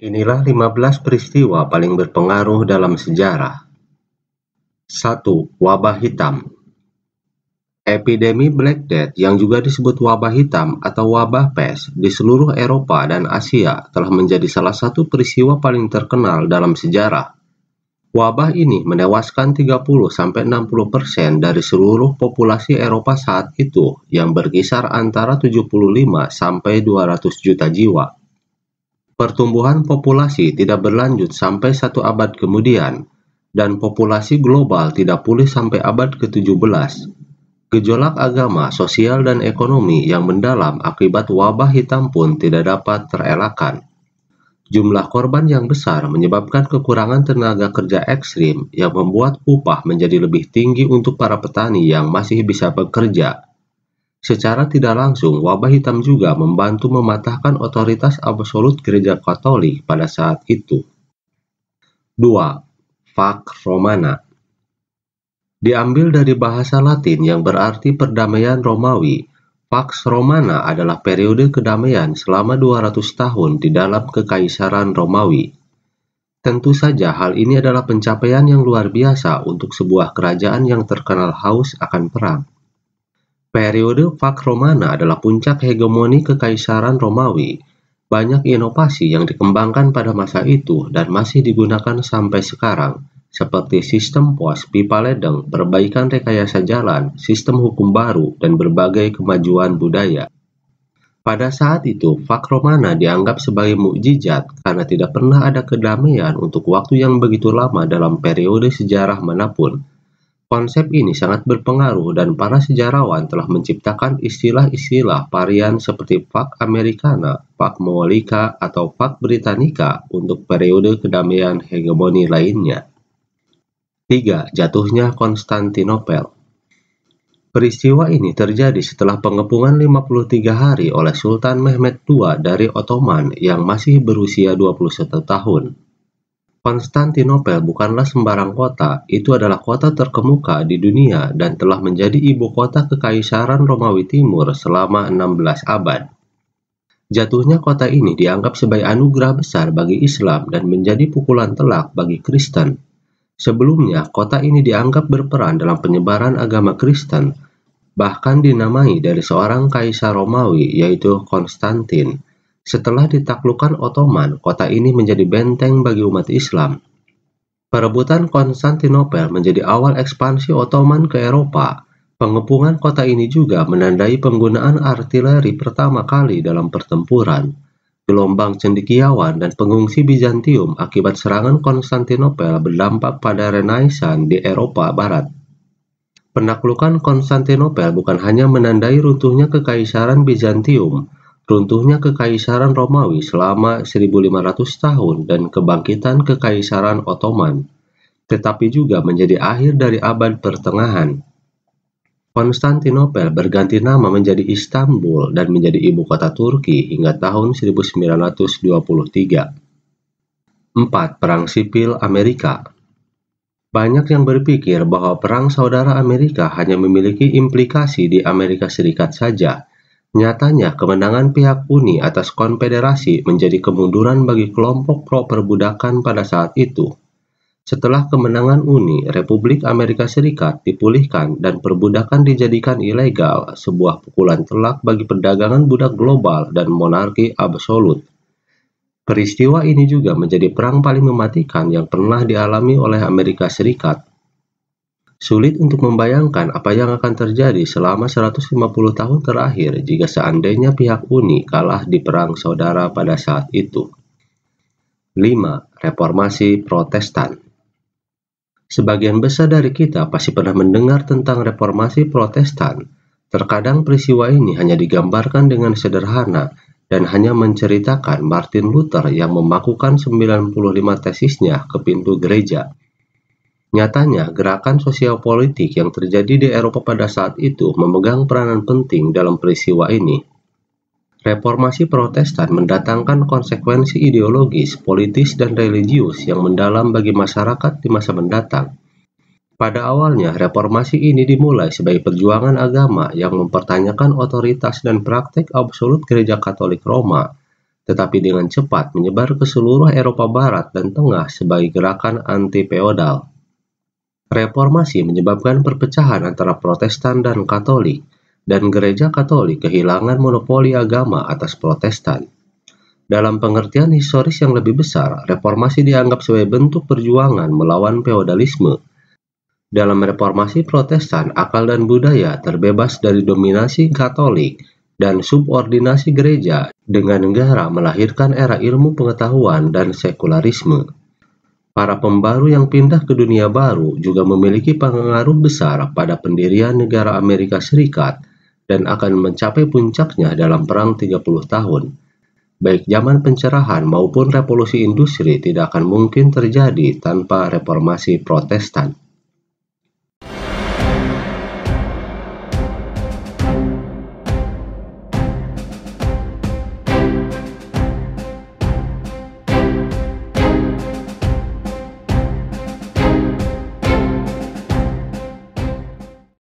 Inilah 15 peristiwa paling berpengaruh dalam sejarah. 1. Wabah hitam. Epidemi Black Death yang juga disebut wabah hitam atau wabah pes di seluruh Eropa dan Asia telah menjadi salah satu peristiwa paling terkenal dalam sejarah. Wabah ini menewaskan 30-60% dari seluruh populasi Eropa saat itu yang berkisar antara 75 sampai 200 juta jiwa. Pertumbuhan populasi tidak berlanjut sampai satu abad kemudian, dan populasi global tidak pulih sampai abad ke-17. Gejolak agama, sosial, dan ekonomi yang mendalam akibat wabah hitam pun tidak dapat terelakkan. Jumlah korban yang besar menyebabkan kekurangan tenaga kerja ekstrim yang membuat upah menjadi lebih tinggi untuk para petani yang masih bisa bekerja Secara tidak langsung, wabah hitam juga membantu mematahkan otoritas absolut Gereja Katolik pada saat itu. 2. Fak Romana Diambil dari bahasa Latin yang berarti perdamaian Romawi, Pax Romana adalah periode kedamaian selama 200 tahun di dalam kekaisaran Romawi. Tentu saja hal ini adalah pencapaian yang luar biasa untuk sebuah kerajaan yang terkenal haus akan perang. Periode Pax Romana adalah puncak hegemoni kekaisaran Romawi. Banyak inovasi yang dikembangkan pada masa itu dan masih digunakan sampai sekarang, seperti sistem pos, pipa ledeng, perbaikan rekayasa jalan, sistem hukum baru, dan berbagai kemajuan budaya. Pada saat itu, Pax Romana dianggap sebagai mukjizat karena tidak pernah ada kedamaian untuk waktu yang begitu lama dalam periode sejarah manapun. Konsep ini sangat berpengaruh dan para sejarawan telah menciptakan istilah-istilah varian seperti Pak Americana, Pak Maolica, atau Pak Britannica untuk periode kedamaian hegemoni lainnya. 3. Jatuhnya Konstantinopel Peristiwa ini terjadi setelah pengepungan 53 hari oleh Sultan Mehmed II dari Ottoman yang masih berusia 21 tahun. Konstantinopel bukanlah sembarang kota, itu adalah kota terkemuka di dunia dan telah menjadi ibu kota Kekaisaran Romawi Timur selama 16 abad. Jatuhnya kota ini dianggap sebagai anugerah besar bagi Islam dan menjadi pukulan telak bagi Kristen. Sebelumnya, kota ini dianggap berperan dalam penyebaran agama Kristen, bahkan dinamai dari seorang kaisar Romawi yaitu Konstantin setelah ditaklukkan Ottoman, kota ini menjadi benteng bagi umat Islam. Perebutan Konstantinopel menjadi awal ekspansi Ottoman ke Eropa. Pengepungan kota ini juga menandai penggunaan artileri pertama kali dalam pertempuran. Gelombang cendekiawan dan pengungsi Bizantium akibat serangan Konstantinopel berdampak pada Renaissance di Eropa Barat. Penaklukan Konstantinopel bukan hanya menandai runtuhnya kekaisaran Bizantium, Runtuhnya Kekaisaran Romawi selama 1500 tahun dan kebangkitan Kekaisaran Ottoman, tetapi juga menjadi akhir dari abad pertengahan. Konstantinopel berganti nama menjadi Istanbul dan menjadi ibu kota Turki hingga tahun 1923. 4. Perang Sipil Amerika Banyak yang berpikir bahwa Perang Saudara Amerika hanya memiliki implikasi di Amerika Serikat saja – Nyatanya, kemenangan pihak Uni atas konfederasi menjadi kemunduran bagi kelompok pro perbudakan pada saat itu. Setelah kemenangan Uni, Republik Amerika Serikat dipulihkan dan perbudakan dijadikan ilegal, sebuah pukulan telak bagi perdagangan budak global dan monarki absolut. Peristiwa ini juga menjadi perang paling mematikan yang pernah dialami oleh Amerika Serikat. Sulit untuk membayangkan apa yang akan terjadi selama 150 tahun terakhir jika seandainya pihak Uni kalah di Perang Saudara pada saat itu. 5. Reformasi Protestan Sebagian besar dari kita pasti pernah mendengar tentang reformasi Protestan. Terkadang peristiwa ini hanya digambarkan dengan sederhana dan hanya menceritakan Martin Luther yang memakukan 95 tesisnya ke pintu gereja Nyatanya, gerakan sosial politik yang terjadi di Eropa pada saat itu memegang peranan penting dalam peristiwa ini. Reformasi Protestan mendatangkan konsekuensi ideologis, politis, dan religius yang mendalam bagi masyarakat di masa mendatang. Pada awalnya, reformasi ini dimulai sebagai perjuangan agama yang mempertanyakan otoritas dan praktek absolut Gereja Katolik Roma, tetapi dengan cepat menyebar ke seluruh Eropa Barat dan Tengah sebagai gerakan anti-feodal. Reformasi menyebabkan perpecahan antara Protestan dan Katolik, dan Gereja Katolik kehilangan monopoli agama atas Protestan. Dalam pengertian historis yang lebih besar, reformasi dianggap sebagai bentuk perjuangan melawan feodalisme. Dalam reformasi Protestan, akal dan budaya terbebas dari dominasi Katolik dan subordinasi gereja dengan negara melahirkan era ilmu pengetahuan dan sekularisme. Para pembaru yang pindah ke dunia baru juga memiliki pengaruh besar pada pendirian negara Amerika Serikat dan akan mencapai puncaknya dalam perang 30 tahun. Baik zaman pencerahan maupun revolusi industri tidak akan mungkin terjadi tanpa reformasi protestan.